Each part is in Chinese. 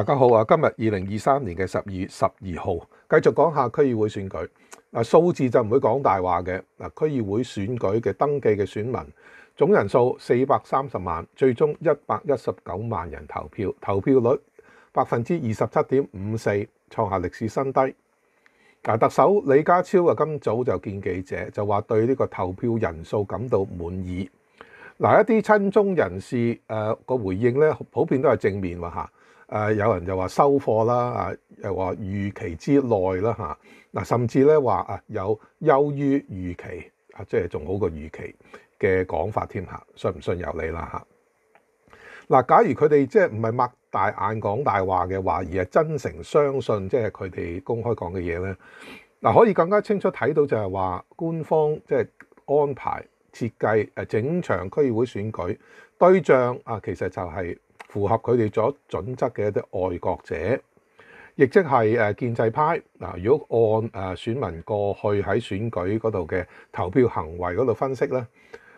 大家好啊！今日二零二三年嘅十二月十二號，繼續講下區議會選舉。嗱，數字就唔會講大話嘅嗱。區議會選舉嘅登記嘅選民總人數四百三十萬，最終一百一十九萬人投票，投票率百分之二十七點五四，創下歷史新低。嗱，特首李家超啊，今早就見記者就話對呢個投票人數感到滿意。嗱，一啲親中人士誒個回應咧，普遍都係正面喎誒有人就話收貨啦，啊又話預期之內啦嚇，嗱甚至咧話啊有優於預期，啊即係仲好過預期嘅講法添嚇，信唔信由你啦嚇。嗱，假如佢哋即係唔係擘大眼講大話嘅話，而係真誠相信即係佢哋公開講嘅嘢咧，嗱可以更加清楚睇到就係話官方即係安排設計誒整場區議會選舉對象啊，其實就係。符合佢哋咗準則嘅一啲愛國者，亦即係誒建制派嗱。如果按誒選民過去喺選舉嗰度嘅投票行為嗰度分析咧，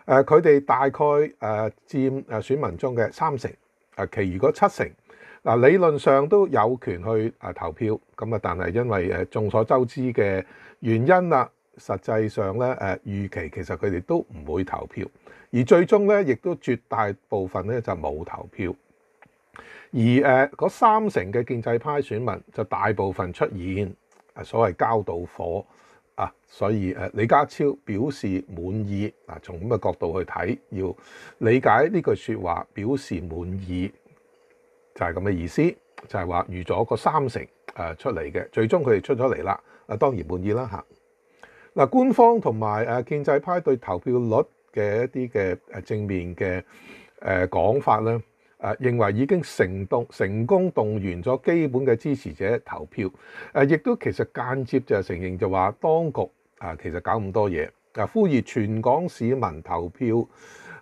誒佢哋大概誒佔誒選民中嘅三成，誒其餘嗰七成嗱理論上都有權去誒投票，咁啊但係因為誒眾所周知嘅原因啦，實際上咧誒預期其實佢哋都唔會投票，而最終咧亦都絕大部分咧就冇投票。而诶，嗰三成嘅建制派选民就大部分出现所谓交到火啊，所以诶李家超表示满意啊。从咁嘅角度去睇，要理解呢句说话，表示满意就系咁嘅意思，就系话预咗嗰三成诶出嚟嘅，最终佢哋出咗嚟啦，啊当然满意啦吓。嗱，官方同埋诶建制派对投票率嘅一啲嘅诶正面嘅诶讲法咧。誒認為已經成動成功動員咗基本嘅支持者投票，誒亦都其實間接就承認就話當局啊其實搞咁多嘢，誒呼籲全港市民投票，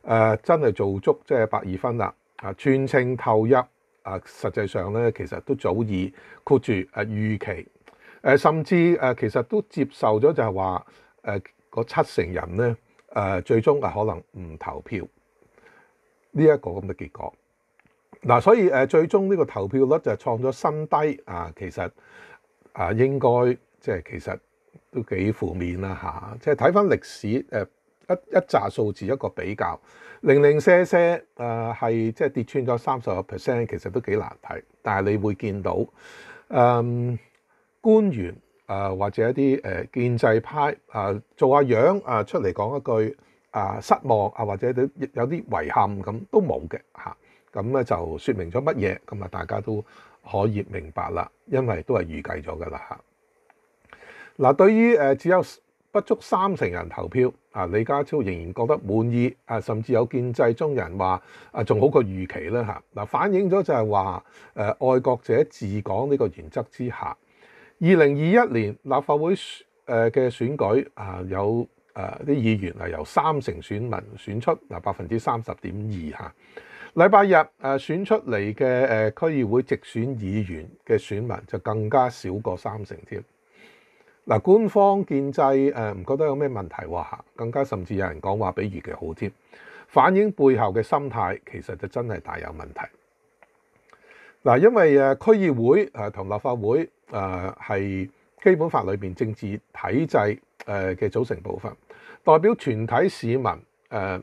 誒真係做足即係八二分啦，啊全程投入，啊實際上咧其實都早已括住誒預期，誒甚至誒其實都接受咗就係話誒七成人咧誒最終誒可能唔投票呢一個咁嘅結果。嗱，所以誒，最終呢個投票率就創咗新低啊。其實啊，應該即係其實都幾負面啦嚇。即係睇翻歷史誒，一一扎數字一個比較，零零舍舍誒係即係跌穿咗三十個 percent，其實都幾難睇。但係你會見到誒官員啊，或者一啲誒建制派啊，做下樣啊出嚟講一句啊失望啊，或者有啲遺憾咁都冇嘅嚇。咁咧就説明咗乜嘢？咁啊，大家都可以明白啦，因為都係預計咗噶啦嚇。嗱，對於誒只有不足三成人投票啊，李家超仍然覺得滿意啊，甚至有建制中人話啊，仲好過預期啦嚇。嗱，反映咗就係話誒愛國者治港呢個原則之下，二零二一年立法會誒嘅選舉啊，有誒啲議員係由三成選民選出嗱，百分之三十點二嚇。禮拜日誒選出嚟嘅誒區議會直選議員嘅選民就更加少過三成添。嗱，官方建制誒唔覺得有咩問題喎，更加甚至有人講話比預期好添。反映背後嘅心態其實就真係大有問題。嗱，因為誒區議會誒同立法會誒係基本法裏邊政治體制誒嘅組成部分，代表全體市民誒。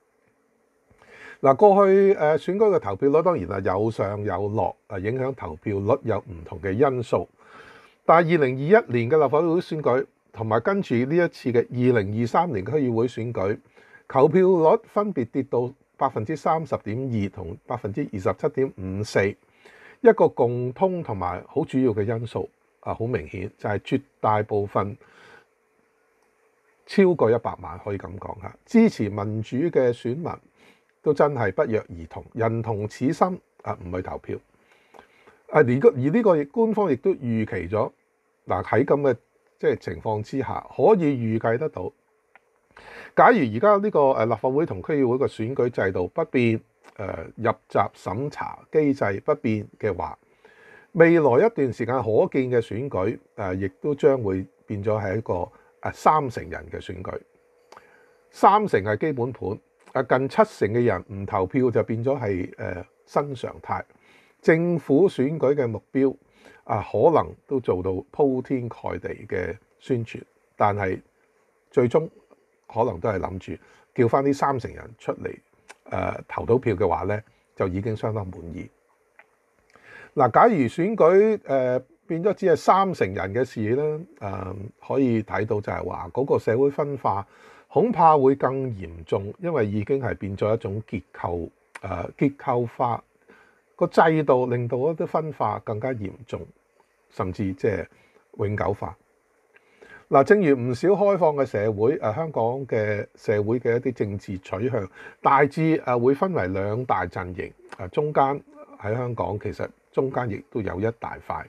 嗱，過去誒選舉嘅投票率當然啊有上有落，啊影響投票率有唔同嘅因素。但系二零二一年嘅立法會選舉同埋跟住呢一次嘅二零二三年區議會選舉，投票率分別跌到百分之三十點二同百分之二十七點五四。一個共通同埋好主要嘅因素啊，好明顯就係絕大部分超過一百萬可以咁講嚇，支持民主嘅選民。都真係不約而同，人同此心啊！唔去投票啊！而個而呢個官方亦都預期咗，嗱喺咁嘅即係情況之下，可以預計得到。假如而家呢個誒立法會同區議會嘅選舉制度不變，誒入閘審查機制不變嘅話，未來一段時間可見嘅選舉誒亦都將會變咗係一個誒三成人嘅選舉，三成係基本盤。啊，近七成嘅人唔投票就變咗係誒新常態。政府選舉嘅目標啊，可能都做到鋪天蓋地嘅宣傳，但係最終可能都係諗住叫翻啲三成人出嚟誒投到票嘅話咧，就已經相當滿意。嗱，假如選舉誒變咗只係三成人嘅事咧，誒可以睇到就係話嗰個社會分化。恐怕會更嚴重，因為已經係變咗一種結構，誒結構化個制度，令到一啲分化更加嚴重，甚至即係永久化。嗱，正如唔少開放嘅社會，誒香港嘅社會嘅一啲政治取向，大致誒會分為兩大陣營，誒中間喺香港其實中間亦都有一大塊。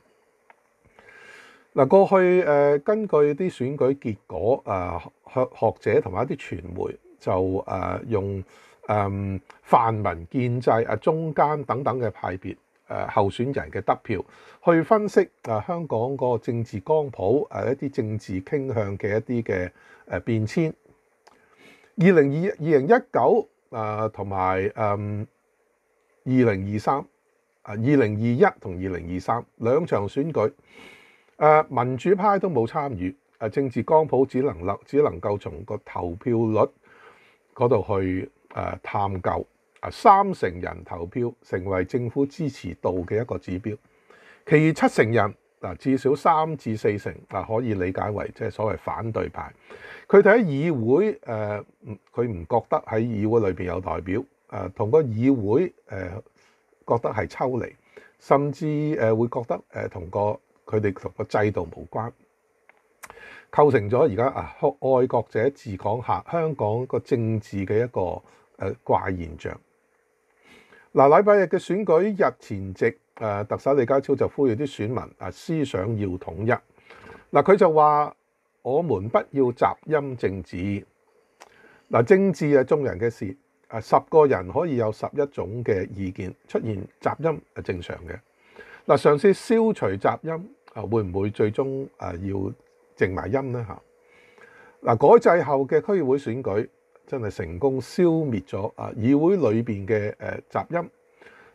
嗱，過去誒根據啲選舉結果，誒學學者同埋一啲傳媒就誒用誒泛民建制啊、中間等等嘅派別誒候選人嘅得票去分析誒香港個政治光譜誒一啲政治傾向嘅一啲嘅誒變遷。二零二二零一九啊，同埋誒二零二三啊，二零二一同二零二三兩場選舉。誒民主派都冇參與，誒政治光譜只能立，只能夠從個投票率嗰度去誒探究。啊，三成人投票成為政府支持度嘅一個指標，其餘七成人嗱至少三至四成嗱可以理解為即係所謂反對派。佢哋喺議會誒，佢唔覺得喺議會裏邊有代表，誒同個議會誒覺得係抽離，甚至誒會覺得誒同個。佢哋同個制度無關，構成咗而家啊愛國者治港下香港個政治嘅一個誒怪現象。嗱，禮拜日嘅選舉日前夕，誒特首李家超就呼籲啲選民啊思想要統一。嗱，佢就話：我們不要雜音政治。嗱，政治係眾人嘅事，啊十個人可以有十一種嘅意見出現雜音係正常嘅。嗱，上次消除雜音啊，會唔會最終啊要靜埋音呢？嚇！嗱，改制後嘅區會選舉真係成功消滅咗啊議會裏邊嘅誒雜音，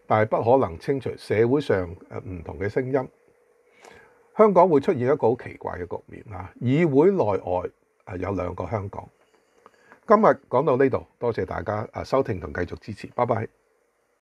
但係不可能清除社會上誒唔同嘅聲音。香港會出現一個好奇怪嘅局面啊！議會內外啊有兩個香港。今日講到呢度，多謝大家啊收聽同繼續支持，拜拜。